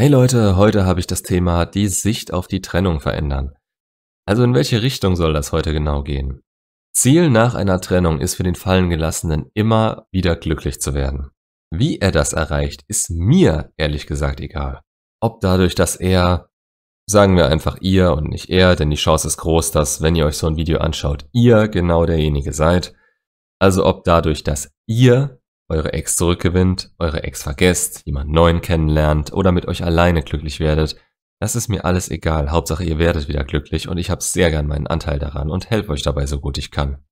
Hey Leute, heute habe ich das Thema die Sicht auf die Trennung verändern. Also in welche Richtung soll das heute genau gehen? Ziel nach einer Trennung ist für den Fallengelassenen immer wieder glücklich zu werden. Wie er das erreicht, ist mir ehrlich gesagt egal. Ob dadurch, dass er, sagen wir einfach ihr und nicht er, denn die Chance ist groß, dass wenn ihr euch so ein Video anschaut, ihr genau derjenige seid. Also ob dadurch, dass ihr eure Ex zurückgewinnt, eure Ex vergesst, jemand neuen kennenlernt oder mit euch alleine glücklich werdet, das ist mir alles egal, Hauptsache ihr werdet wieder glücklich und ich habe sehr gern meinen Anteil daran und helfe euch dabei so gut ich kann.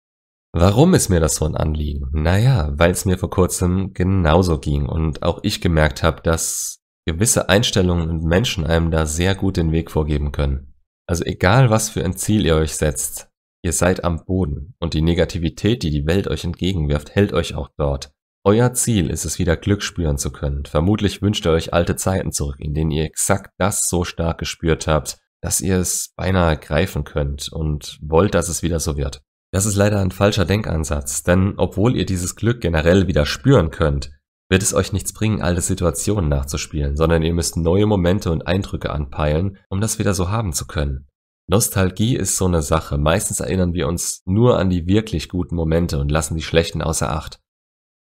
Warum ist mir das so ein Anliegen? Naja, weil es mir vor kurzem genauso ging und auch ich gemerkt habe, dass gewisse Einstellungen und Menschen einem da sehr gut den Weg vorgeben können. Also egal was für ein Ziel ihr euch setzt, ihr seid am Boden und die Negativität, die die Welt euch entgegenwirft, hält euch auch dort. Euer Ziel ist es wieder Glück spüren zu können. Vermutlich wünscht ihr euch alte Zeiten zurück, in denen ihr exakt das so stark gespürt habt, dass ihr es beinahe greifen könnt und wollt, dass es wieder so wird. Das ist leider ein falscher Denkansatz, denn obwohl ihr dieses Glück generell wieder spüren könnt, wird es euch nichts bringen, alte Situationen nachzuspielen, sondern ihr müsst neue Momente und Eindrücke anpeilen, um das wieder so haben zu können. Nostalgie ist so eine Sache. Meistens erinnern wir uns nur an die wirklich guten Momente und lassen die schlechten außer Acht.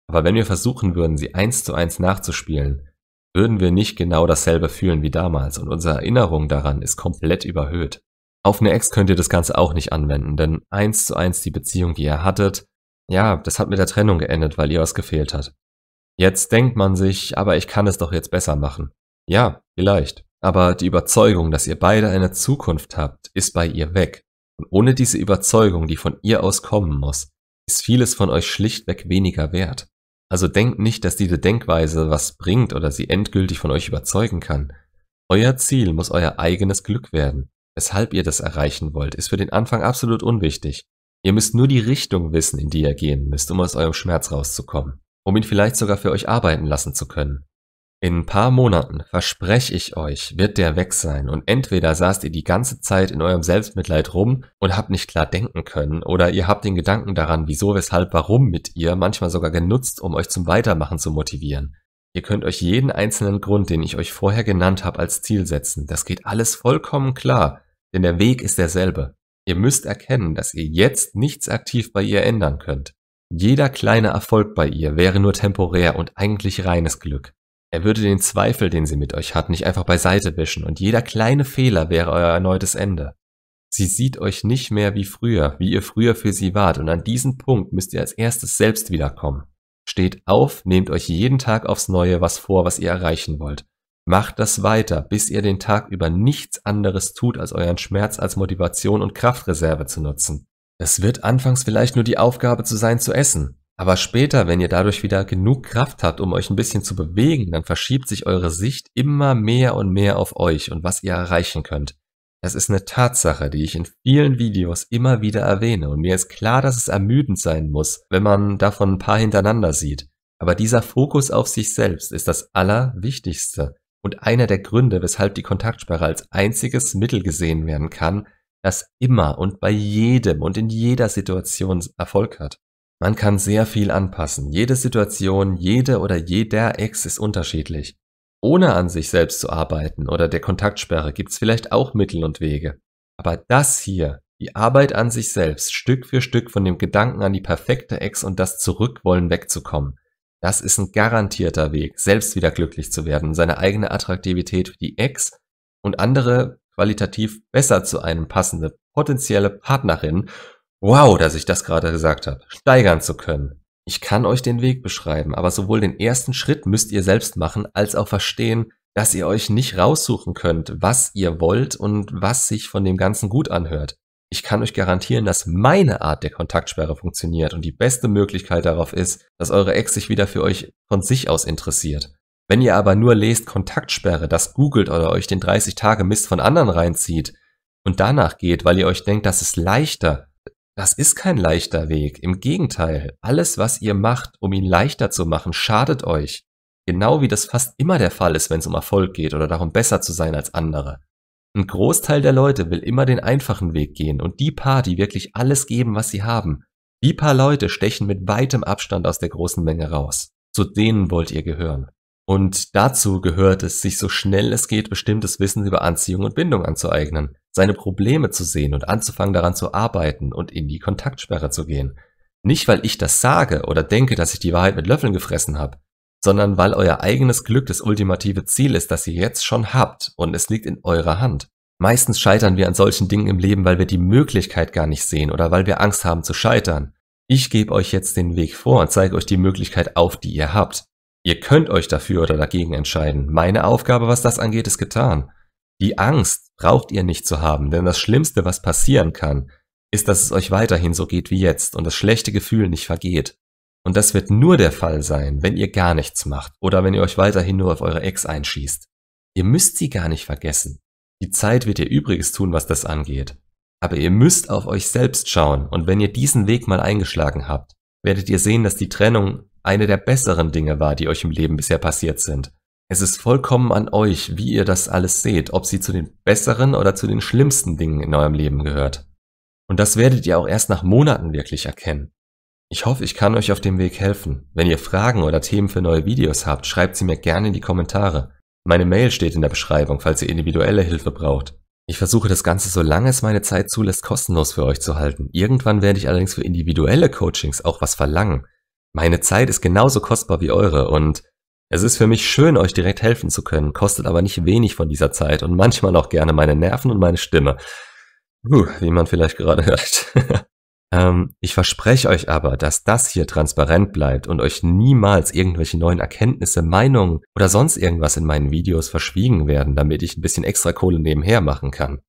Aber wenn wir versuchen würden, sie eins zu eins nachzuspielen, würden wir nicht genau dasselbe fühlen wie damals und unsere Erinnerung daran ist komplett überhöht. Auf eine Ex könnt ihr das Ganze auch nicht anwenden, denn eins zu eins die Beziehung, die ihr hattet, ja, das hat mit der Trennung geendet, weil ihr was gefehlt hat. Jetzt denkt man sich, aber ich kann es doch jetzt besser machen. Ja, vielleicht. Aber die Überzeugung, dass ihr beide eine Zukunft habt, ist bei ihr weg. Und ohne diese Überzeugung, die von ihr aus kommen muss, ist vieles von euch schlichtweg weniger wert. Also denkt nicht, dass diese Denkweise was bringt oder sie endgültig von euch überzeugen kann. Euer Ziel muss euer eigenes Glück werden. Weshalb ihr das erreichen wollt, ist für den Anfang absolut unwichtig. Ihr müsst nur die Richtung wissen, in die ihr gehen müsst, um aus eurem Schmerz rauszukommen, um ihn vielleicht sogar für euch arbeiten lassen zu können. In ein paar Monaten, verspreche ich euch, wird der weg sein und entweder saßt ihr die ganze Zeit in eurem Selbstmitleid rum und habt nicht klar denken können oder ihr habt den Gedanken daran, wieso, weshalb, warum mit ihr manchmal sogar genutzt, um euch zum Weitermachen zu motivieren. Ihr könnt euch jeden einzelnen Grund, den ich euch vorher genannt habe, als Ziel setzen. Das geht alles vollkommen klar, denn der Weg ist derselbe. Ihr müsst erkennen, dass ihr jetzt nichts aktiv bei ihr ändern könnt. Jeder kleine Erfolg bei ihr wäre nur temporär und eigentlich reines Glück. Er würde den Zweifel, den sie mit euch hat, nicht einfach beiseite wischen, und jeder kleine Fehler wäre euer erneutes Ende. Sie sieht euch nicht mehr wie früher, wie ihr früher für sie wart, und an diesen Punkt müsst ihr als erstes selbst wiederkommen. Steht auf, nehmt euch jeden Tag aufs Neue was vor, was ihr erreichen wollt. Macht das weiter, bis ihr den Tag über nichts anderes tut, als euren Schmerz als Motivation und Kraftreserve zu nutzen. Es wird anfangs vielleicht nur die Aufgabe zu sein, zu essen, aber später, wenn ihr dadurch wieder genug Kraft habt, um euch ein bisschen zu bewegen, dann verschiebt sich eure Sicht immer mehr und mehr auf euch und was ihr erreichen könnt. Das ist eine Tatsache, die ich in vielen Videos immer wieder erwähne und mir ist klar, dass es ermüdend sein muss, wenn man davon ein paar hintereinander sieht. Aber dieser Fokus auf sich selbst ist das Allerwichtigste und einer der Gründe, weshalb die Kontaktsperre als einziges Mittel gesehen werden kann, das immer und bei jedem und in jeder Situation Erfolg hat. Man kann sehr viel anpassen. Jede Situation, jede oder jeder Ex ist unterschiedlich. Ohne an sich selbst zu arbeiten oder der Kontaktsperre gibt's vielleicht auch Mittel und Wege. Aber das hier, die Arbeit an sich selbst, Stück für Stück von dem Gedanken an die perfekte Ex und das Zurückwollen wegzukommen, das ist ein garantierter Weg, selbst wieder glücklich zu werden, seine eigene Attraktivität für die Ex und andere qualitativ besser zu einem passende potenzielle Partnerin Wow, dass ich das gerade gesagt habe. Steigern zu können. Ich kann euch den Weg beschreiben, aber sowohl den ersten Schritt müsst ihr selbst machen, als auch verstehen, dass ihr euch nicht raussuchen könnt, was ihr wollt und was sich von dem Ganzen gut anhört. Ich kann euch garantieren, dass meine Art der Kontaktsperre funktioniert und die beste Möglichkeit darauf ist, dass eure Ex sich wieder für euch von sich aus interessiert. Wenn ihr aber nur lest Kontaktsperre, das googelt oder euch den 30 Tage Mist von anderen reinzieht und danach geht, weil ihr euch denkt, das ist leichter, das ist kein leichter Weg. Im Gegenteil, alles, was ihr macht, um ihn leichter zu machen, schadet euch. Genau wie das fast immer der Fall ist, wenn es um Erfolg geht oder darum, besser zu sein als andere. Ein Großteil der Leute will immer den einfachen Weg gehen und die paar, die wirklich alles geben, was sie haben, die paar Leute stechen mit weitem Abstand aus der großen Menge raus. Zu denen wollt ihr gehören. Und dazu gehört es, sich so schnell es geht bestimmtes Wissen über Anziehung und Bindung anzueignen seine Probleme zu sehen und anzufangen daran zu arbeiten und in die Kontaktsperre zu gehen. Nicht, weil ich das sage oder denke, dass ich die Wahrheit mit Löffeln gefressen habe, sondern weil euer eigenes Glück das ultimative Ziel ist, das ihr jetzt schon habt und es liegt in eurer Hand. Meistens scheitern wir an solchen Dingen im Leben, weil wir die Möglichkeit gar nicht sehen oder weil wir Angst haben zu scheitern. Ich gebe euch jetzt den Weg vor und zeige euch die Möglichkeit auf, die ihr habt. Ihr könnt euch dafür oder dagegen entscheiden. Meine Aufgabe, was das angeht, ist getan. Die Angst braucht ihr nicht zu haben, denn das Schlimmste, was passieren kann, ist, dass es euch weiterhin so geht wie jetzt und das schlechte Gefühl nicht vergeht. Und das wird nur der Fall sein, wenn ihr gar nichts macht oder wenn ihr euch weiterhin nur auf eure Ex einschießt. Ihr müsst sie gar nicht vergessen. Die Zeit wird ihr Übriges tun, was das angeht. Aber ihr müsst auf euch selbst schauen und wenn ihr diesen Weg mal eingeschlagen habt, werdet ihr sehen, dass die Trennung eine der besseren Dinge war, die euch im Leben bisher passiert sind. Es ist vollkommen an euch, wie ihr das alles seht, ob sie zu den besseren oder zu den schlimmsten Dingen in eurem Leben gehört. Und das werdet ihr auch erst nach Monaten wirklich erkennen. Ich hoffe, ich kann euch auf dem Weg helfen. Wenn ihr Fragen oder Themen für neue Videos habt, schreibt sie mir gerne in die Kommentare. Meine Mail steht in der Beschreibung, falls ihr individuelle Hilfe braucht. Ich versuche das Ganze, solange es meine Zeit zulässt, kostenlos für euch zu halten. Irgendwann werde ich allerdings für individuelle Coachings auch was verlangen. Meine Zeit ist genauso kostbar wie eure und es ist für mich schön, euch direkt helfen zu können, kostet aber nicht wenig von dieser Zeit und manchmal auch gerne meine Nerven und meine Stimme. Puh, wie man vielleicht gerade hört. ähm, ich verspreche euch aber, dass das hier transparent bleibt und euch niemals irgendwelche neuen Erkenntnisse, Meinungen oder sonst irgendwas in meinen Videos verschwiegen werden, damit ich ein bisschen extra Kohle nebenher machen kann.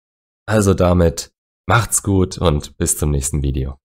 Also damit, macht's gut und bis zum nächsten Video.